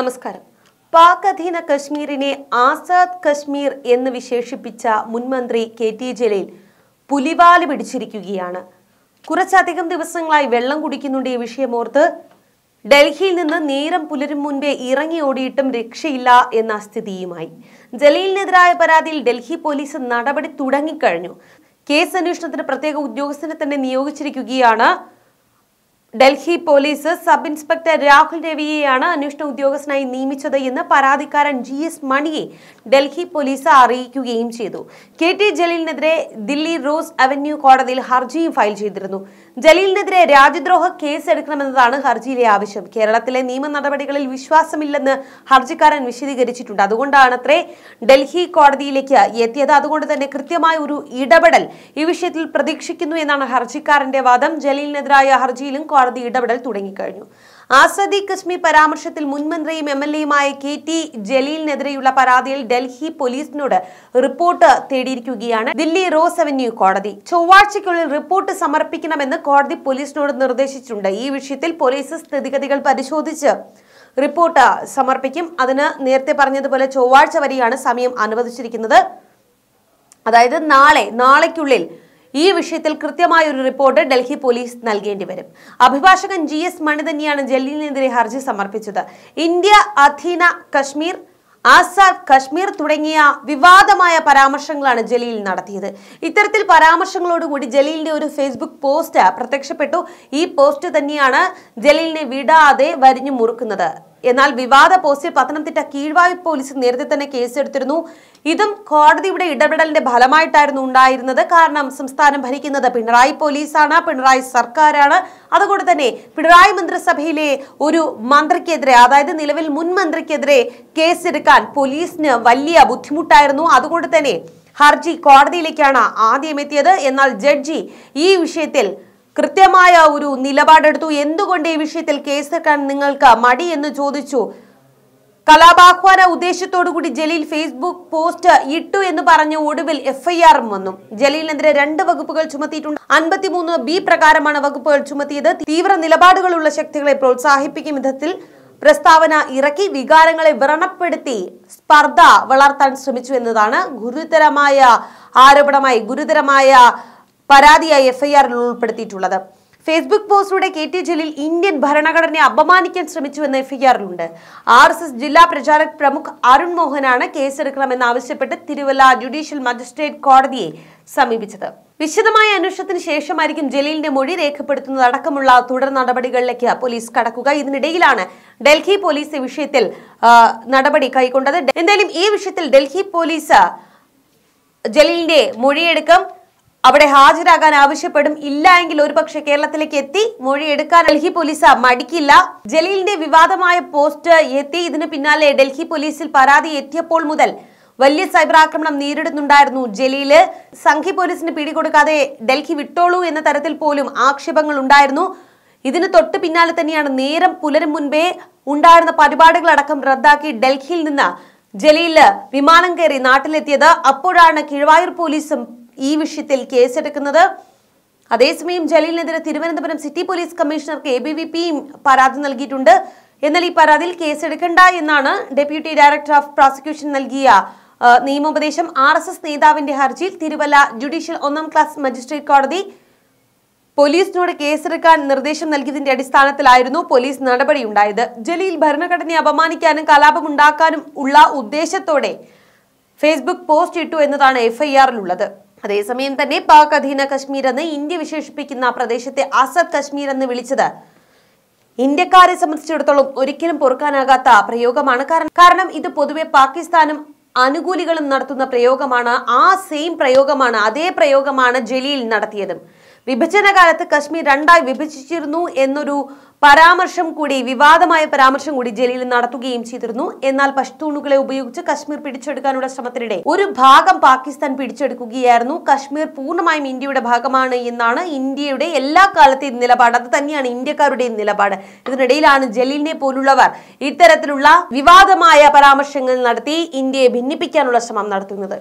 നമസ്കാരം പാക് അധീന കശ്മീരിനെ ആസാദ് കശ്മീർ എന്ന് വിശേഷിപ്പിച്ച മുൻമന്ത്രി കെ ടി ജലീൽ പുലിവാല് പിടിച്ചിരിക്കുകയാണ് കുറച്ചധികം ദിവസങ്ങളായി വെള്ളം കുടിക്കുന്നുണ്ട് ഈ വിഷയമോർത്ത് ഡൽഹിയിൽ നിന്ന് നേരം പുലരും മുൻപേ ഇറങ്ങി ഓടിയിട്ടും രക്ഷയില്ല എന്ന സ്ഥിതിയുമായി ജലീലിനെതിരായ പരാതിയിൽ ഡൽഹി പോലീസ് നടപടി തുടങ്ങിക്കഴിഞ്ഞു കേസ് അന്വേഷണത്തിന് പ്രത്യേക ഉദ്യോഗസ്ഥനെ തന്നെ നിയോഗിച്ചിരിക്കുകയാണ് Delhi police sub inspector Rahul രവിയെയാണ് അന്വേഷണ ഉദ്യോഗസ്ഥനായി നിയമിച്ചത് എന്ന് പരാതിക്കാരൻ ജി എസ് മണിയെ ഡൽഹി പോലീസ് അറിയിക്കുകയും ചെയ്തു കെ ടി ജലീലിനെതിരെ ദില്ലി റോസ് അവന്യൂ കോടതിയിൽ ഹർജിയും ഫയൽ ചെയ്തിരുന്നു ജലീലിനെതിരെ രാജ്യദ്രോഹ കേസ് എടുക്കണമെന്നതാണ് ഹർജിയിലെ ആവശ്യം കേരളത്തിലെ നിയമ നടപടികളിൽ വിശ്വാസമില്ലെന്ന് ഹർജിക്കാരൻ വിശദീകരിച്ചിട്ടുണ്ട് അതുകൊണ്ടാണ് അത്രേ ഡൽഹി കോടതിയിലേക്ക് എത്തിയത് അതുകൊണ്ട് തന്നെ കൃത്യമായ ഒരു ഇടപെടൽ ഈ വിഷയത്തിൽ പ്രതീക്ഷിക്കുന്നു എന്നാണ് ഹർജിക്കാരന്റെ വാദം ജലീലിനെതിരായ ഹർജിയിലും കോടതി ഇടപെടൽ തുടങ്ങിക്കഴിഞ്ഞു ആസദി കശ്മീർ പരാമർശത്തിൽ മുൻമന്ത്രിയും എം എൽ എയുമായ കെ ടി ജലീലിനെതിരെയുള്ള പരാതിയിൽ ഡൽഹി പോലീസിനോട് റിപ്പോർട്ട് തേടിയിരിക്കുകയാണ് ദില്ലി റോസ് അവന്യൂ കോടതി ചൊവ്വാഴ്ചയ്ക്കുള്ളിൽ റിപ്പോർട്ട് സമർപ്പിക്കണമെന്ന് കോടതി പോലീസിനോട് നിർദ്ദേശിച്ചിട്ടുണ്ട് ഈ വിഷയത്തിൽ പോലീസ് സ്ഥിതിഗതികൾ പരിശോധിച്ച് റിപ്പോർട്ട് സമർപ്പിക്കും അതിന് നേരത്തെ പറഞ്ഞതുപോലെ ചൊവ്വാഴ്ച വരെയാണ് സമയം അനുവദിച്ചിരിക്കുന്നത് അതായത് നാളെ നാളേക്കുള്ളിൽ ഈ വിഷയത്തിൽ കൃത്യമായ ഒരു റിപ്പോർട്ട് ഡൽഹി പോലീസ് നൽകേണ്ടി വരും അഭിഭാഷകൻ ജി എസ് മണി തന്നെയാണ് ജലീലിനെതിരെ ഹർജി സമർപ്പിച്ചത് ഇന്ത്യ അധീന കശ്മീർ ആസാദ് കശ്മീർ തുടങ്ങിയ വിവാദമായ പരാമർശങ്ങളാണ് ജലീൽ നടത്തിയത് ഇത്തരത്തിൽ പരാമർശങ്ങളോടുകൂടി ജലീലിന്റെ ഒരു ഫേസ്ബുക്ക് പോസ്റ്റ് പ്രത്യക്ഷപ്പെട്ടു ഈ പോസ്റ്റ് തന്നെയാണ് ജലീലിനെ വിടാതെ വരിഞ്ഞു മുറുക്കുന്നത് എന്നാൽ വിവാദ പോസ്റ്റിൽ പത്തനംതിട്ട കീഴ്വായു പോലീസ് നേരത്തെ തന്നെ കേസെടുത്തിരുന്നു ഇതും കോടതിയുടെ ഇടപെടലിന്റെ ഫലമായിട്ടായിരുന്നു ഉണ്ടായിരുന്നത് കാരണം സംസ്ഥാനം ഭരിക്കുന്നത് പിണറായി പോലീസാണ് പിണറായി സർക്കാരാണ് അതുകൊണ്ട് തന്നെ പിണറായി മന്ത്രിസഭയിലെ ഒരു മന്ത്രിക്കെതിരെ അതായത് നിലവിൽ മുൻ മന്ത്രിക്കെതിരെ കേസെടുക്കാൻ പോലീസിന് വലിയ ബുദ്ധിമുട്ടായിരുന്നു അതുകൊണ്ട് തന്നെ ഹർജി കോടതിയിലേക്കാണ് ആദ്യം എത്തിയത് എന്നാൽ ജഡ്ജി ഈ വിഷയത്തിൽ കൃത്യമായ ഒരു നിലപാടെടുത്തു എന്തുകൊണ്ട് ഈ വിഷയത്തിൽ കേസെടുക്കാൻ നിങ്ങൾക്ക് മടി എന്ന് ചോദിച്ചു കലാപാഹ്വാന ഉദ്ദേശത്തോടുകൂടി ജലീൽ ഫേസ്ബുക്ക് പോസ്റ്റ് ഇട്ടു എന്ന് പറഞ്ഞ് ഒടുവിൽ എഫ്ഐആറും വന്നു ജലീലിനെതിരെ രണ്ട് വകുപ്പുകൾ ചുമത്തിയിട്ടുണ്ട് അൻപത്തിമൂന്ന് ബി പ്രകാരമാണ് വകുപ്പുകൾ ചുമത്തിയത് തീവ്ര നിലപാടുകളുള്ള ശക്തികളെ പ്രോത്സാഹിപ്പിക്കും വിധത്തിൽ പ്രസ്താവന ഇറക്കി വികാരങ്ങളെ വ്രണപ്പെടുത്തി സ്പർദ്ധ വളർത്താൻ ശ്രമിച്ചു എന്നതാണ് ഗുരുതരമായ ആരോപണമായി ഗുരുതരമായ പരാതിയായി എഫ്ഐആറിൽ ഉൾപ്പെടുത്തിയിട്ടുള്ളത് ഫേസ്ബുക്ക് പോസ്റ്റിലൂടെ കെ ടി ജലീൽ ഇന്ത്യൻ ഭരണഘടനയെ അപമാനിക്കാൻ ശ്രമിച്ചുവെന്ന് എഫ്ഐആറിലുണ്ട് ആർ എസ് എസ് ജില്ലാ പ്രചാരക് പ്രമുഖ് അരുൺ മോഹനാണ് കേസെടുക്കണമെന്ന് ആവശ്യപ്പെട്ട് തിരുവല്ല ജുഡീഷ്യൽ മജിസ്ട്രേറ്റ് കോടതിയെ സമീപിച്ചത് വിശദമായ അന്വേഷണത്തിന് ശേഷമായിരിക്കും ജലീലിന്റെ മൊഴി രേഖപ്പെടുത്തുന്നത് അടക്കമുള്ള തുടർ നടപടികളിലേക്ക് പോലീസ് കടക്കുക ഇതിനിടയിലാണ് ഡൽഹി പോലീസ് ഈ വിഷയത്തിൽ നടപടി കൈക്കൊണ്ടത് എന്തായാലും ഈ വിഷയത്തിൽ ഡൽഹി പോലീസ് ജലീലിന്റെ മൊഴിയെടുക്കും അവിടെ ഹാജരാകാൻ ആവശ്യപ്പെടും ഇല്ല എങ്കിൽ ഒരുപക്ഷെ കേരളത്തിലേക്ക് എത്തി മൊഴി എടുക്കാൻ ഡൽഹി പോലീസ് മടിക്കില്ല ജലീലിന്റെ വിവാദമായ പോസ്റ്റ് എത്തി ഇതിന് പിന്നാലെ ഡൽഹി പോലീസിൽ പരാതി എത്തിയപ്പോൾ മുതൽ വലിയ സൈബർ ആക്രമണം നേരിടുന്നുണ്ടായിരുന്നു ജലീല് സംഘി പോലീസിന് പിടികൊടുക്കാതെ ഡൽഹി വിട്ടോളൂ എന്ന തരത്തിൽ പോലും ആക്ഷേപങ്ങൾ ഉണ്ടായിരുന്നു ഇതിന് തൊട്ട് പിന്നാലെ തന്നെയാണ് നേരം പുലരും മുൻപേ ഉണ്ടായിരുന്ന പരിപാടികളടക്കം റദ്ദാക്കി ഡൽഹിയിൽ നിന്ന് ജലീല് വിമാനം കയറി നാട്ടിലെത്തിയത് അപ്പോഴാണ് കിഴവായൂർ പോലീസും ഈ വിഷയത്തിൽ കേസെടുക്കുന്നത് അതേസമയം ജലീലിനെതിരെ തിരുവനന്തപുരം സിറ്റി പോലീസ് കമ്മീഷണർക്ക് എ ബി വി പിയും പരാതി നൽകിയിട്ടുണ്ട് എന്നാൽ ഈ പരാതിയിൽ കേസെടുക്കണ്ട എന്നാണ് ഡെപ്യൂട്ടി ഡയറക്ടർ ഓഫ് പ്രോസിക്യൂഷൻ നൽകിയ നിയമോപദേശം ആർ എസ് എസ് നേതാവിന്റെ ഹർജിയിൽ തിരുവല്ല ജുഡീഷ്യൽ ഒന്നാം ക്ലാസ് മജിസ്ട്രേറ്റ് കോടതി പോലീസിനോട് കേസെടുക്കാൻ നിർദ്ദേശം നൽകിയതിന്റെ അടിസ്ഥാനത്തിലായിരുന്നു പോലീസ് നടപടിയുണ്ടായത് ജലീൽ ഭരണഘടനയെ അപമാനിക്കാനും കലാപമുണ്ടാക്കാനും ഉള്ള ഉദ്ദേശത്തോടെ ഫേസ്ബുക്ക് പോസ്റ്റ് ഇട്ടു എന്നതാണ് എഫ്ഐആറിലുള്ളത് അതേസമയം തന്നെ പാക് അധീന കശ്മീർ എന്ന് ഇന്ത്യ വിശേഷിപ്പിക്കുന്ന പ്രദേശത്തെ അസദ് കശ്മീർ എന്ന് വിളിച്ചത് ഇന്ത്യക്കാരെ സംബന്ധിച്ചിടത്തോളം ഒരിക്കലും പൊറുക്കാനാകാത്ത പ്രയോഗമാണ് കാരണം കാരണം ഇത് പൊതുവെ പാകിസ്ഥാനും അനുകൂലികളും നടത്തുന്ന പ്രയോഗമാണ് ആ സെയിം പ്രയോഗമാണ് അതേ പ്രയോഗമാണ് ജലീൽ നടത്തിയതും വിഭജന കാലത്ത് കശ്മീർ രണ്ടായി വിഭജിച്ചിരുന്നു എന്നൊരു പരാമർശം കൂടി വിവാദമായ പരാമർശം കൂടി ജലീൽ നടത്തുകയും ചെയ്തിരുന്നു എന്നാൽ പഷ്തൂണുകളെ ഉപയോഗിച്ച് കശ്മീർ പിടിച്ചെടുക്കാനുള്ള ശ്രമത്തിനിടെ ഒരു ഭാഗം പാകിസ്ഥാൻ പിടിച്ചെടുക്കുകയായിരുന്നു കശ്മീർ പൂർണ്ണമായും ഇന്ത്യയുടെ ഭാഗമാണ് എന്നാണ് ഇന്ത്യയുടെ എല്ലാ കാലത്തെയും നിലപാട് അത് തന്നെയാണ് ഇന്ത്യക്കാരുടെയും നിലപാട് ഇതിനിടയിലാണ് ജലീലിനെ പോലുള്ളവർ ഇത്തരത്തിലുള്ള വിവാദമായ പരാമർശങ്ങൾ നടത്തി ഇന്ത്യയെ ഭിന്നിപ്പിക്കാനുള്ള ശ്രമം നടത്തുന്നത്